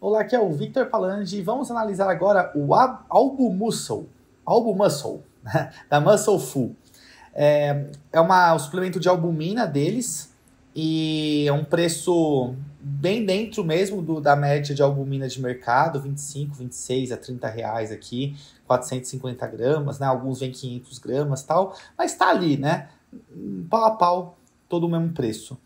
Olá, aqui é o Victor Palange e vamos analisar agora o álbum Muscle, Muscle, da Muscle Full. É, é uma, um suplemento de albumina deles e é um preço bem dentro mesmo do, da média de albumina de mercado, 25, 26 a 30 reais aqui, 450 gramas, né? Alguns vêm 500 gramas tal, mas tá ali, né? Pau a pau, todo o mesmo preço.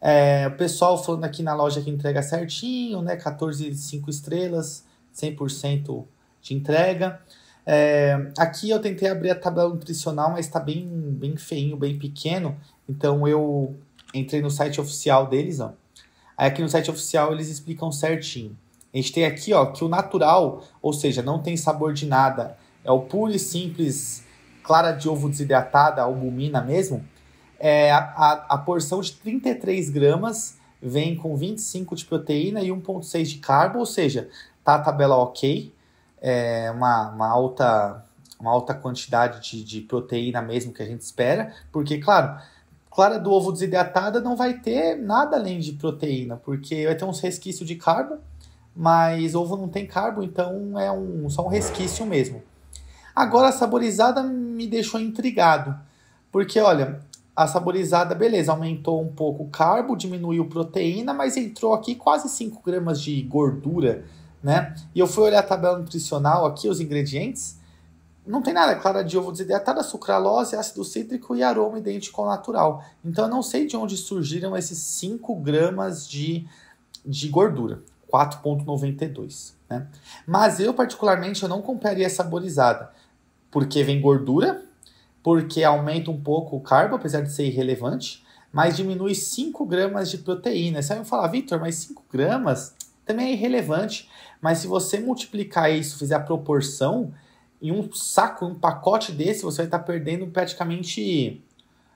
É, o pessoal falando aqui na loja que entrega certinho, né? 14, 5 estrelas, 100% de entrega. É, aqui eu tentei abrir a tabela nutricional, mas está bem, bem feinho, bem pequeno. Então eu entrei no site oficial deles, ó. Aí aqui no site oficial eles explicam certinho. A gente tem aqui, ó, que o natural, ou seja, não tem sabor de nada, é o puro e simples clara de ovo desidratada, albumina mesmo é, a, a porção de 33 gramas vem com 25 de proteína e 1,6 de carbo, ou seja, tá a tabela ok, é uma, uma alta uma alta quantidade de, de proteína mesmo que a gente espera, porque, claro, clara do ovo desidratada não vai ter nada além de proteína, porque vai ter uns resquícios de carbo, mas ovo não tem carbo, então é um, só um resquício mesmo. Agora, a saborizada me deixou intrigado, porque, olha, a saborizada, beleza, aumentou um pouco o carbo, diminuiu proteína, mas entrou aqui quase 5 gramas de gordura, né? E eu fui olhar a tabela nutricional aqui, os ingredientes. Não tem nada, é clara de ovo desidratada, sucralose, ácido cítrico e aroma idêntico ao natural. Então eu não sei de onde surgiram esses 5 gramas de, de gordura, 4,92, né? Mas eu, particularmente, eu não compraria saborizada, porque vem gordura, porque aumenta um pouco o carbo, apesar de ser irrelevante, mas diminui 5 gramas de proteína. Você vai falar, Vitor, mas 5 gramas também é irrelevante. Mas se você multiplicar isso, fizer a proporção, em um saco, um pacote desse, você vai estar tá perdendo praticamente.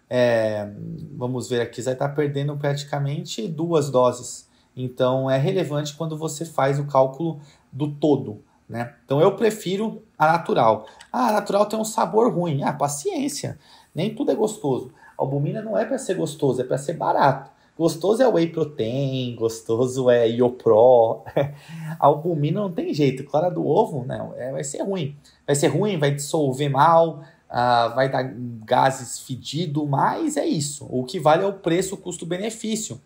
É, vamos ver aqui, você vai estar tá perdendo praticamente duas doses. Então é relevante quando você faz o cálculo do todo. Né? Então eu prefiro a natural. Ah, a natural tem um sabor ruim. Ah, paciência. Nem tudo é gostoso. A albumina não é para ser gostoso, é para ser barato. Gostoso é whey protein, gostoso é iopro. a albumina não tem jeito. Clara do ovo, né? É, vai ser ruim. Vai ser ruim, vai dissolver mal, ah, vai dar gases fedido, mas é isso. O que vale é o preço, custo-benefício.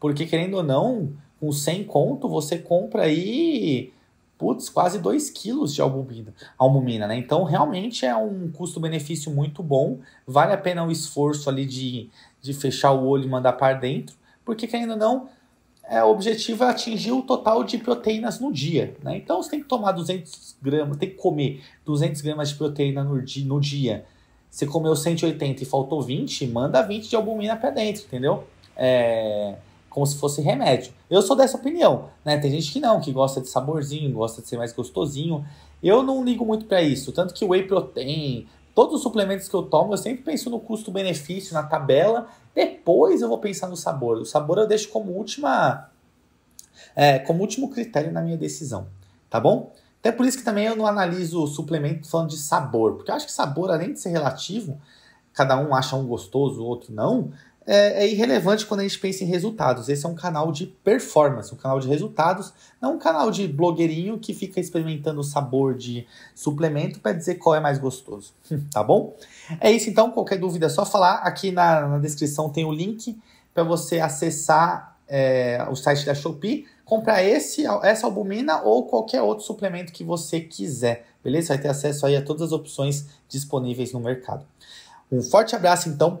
Porque querendo ou não, com 100 conto você compra aí putz, quase 2 quilos de albumina, albumina, né? Então, realmente é um custo-benefício muito bom, vale a pena o esforço ali de, de fechar o olho e mandar para dentro, porque ainda não, é, o objetivo é atingir o total de proteínas no dia, né? Então, você tem que tomar 200 gramas, tem que comer 200 gramas de proteína no, di, no dia. Você comeu 180 e faltou 20, manda 20 de albumina para dentro, entendeu? É como se fosse remédio. Eu sou dessa opinião, né? Tem gente que não, que gosta de saborzinho, gosta de ser mais gostosinho. Eu não ligo muito para isso, tanto que o whey protein, todos os suplementos que eu tomo, eu sempre penso no custo-benefício, na tabela. Depois eu vou pensar no sabor. O sabor eu deixo como última, é, como último critério na minha decisão, tá bom? Até por isso que também eu não analiso o suplemento falando de sabor, porque eu acho que sabor, além de ser relativo, cada um acha um gostoso, o outro não é, é, irrelevante quando a gente pensa em resultados. Esse é um canal de performance, um canal de resultados, não um canal de blogueirinho que fica experimentando o sabor de suplemento para dizer qual é mais gostoso, tá bom? É isso então, qualquer dúvida é só falar. Aqui na, na descrição tem o link para você acessar é, o site da Shopee, comprar esse, essa albumina ou qualquer outro suplemento que você quiser, beleza? Vai ter acesso aí a todas as opções disponíveis no mercado. Um forte abraço então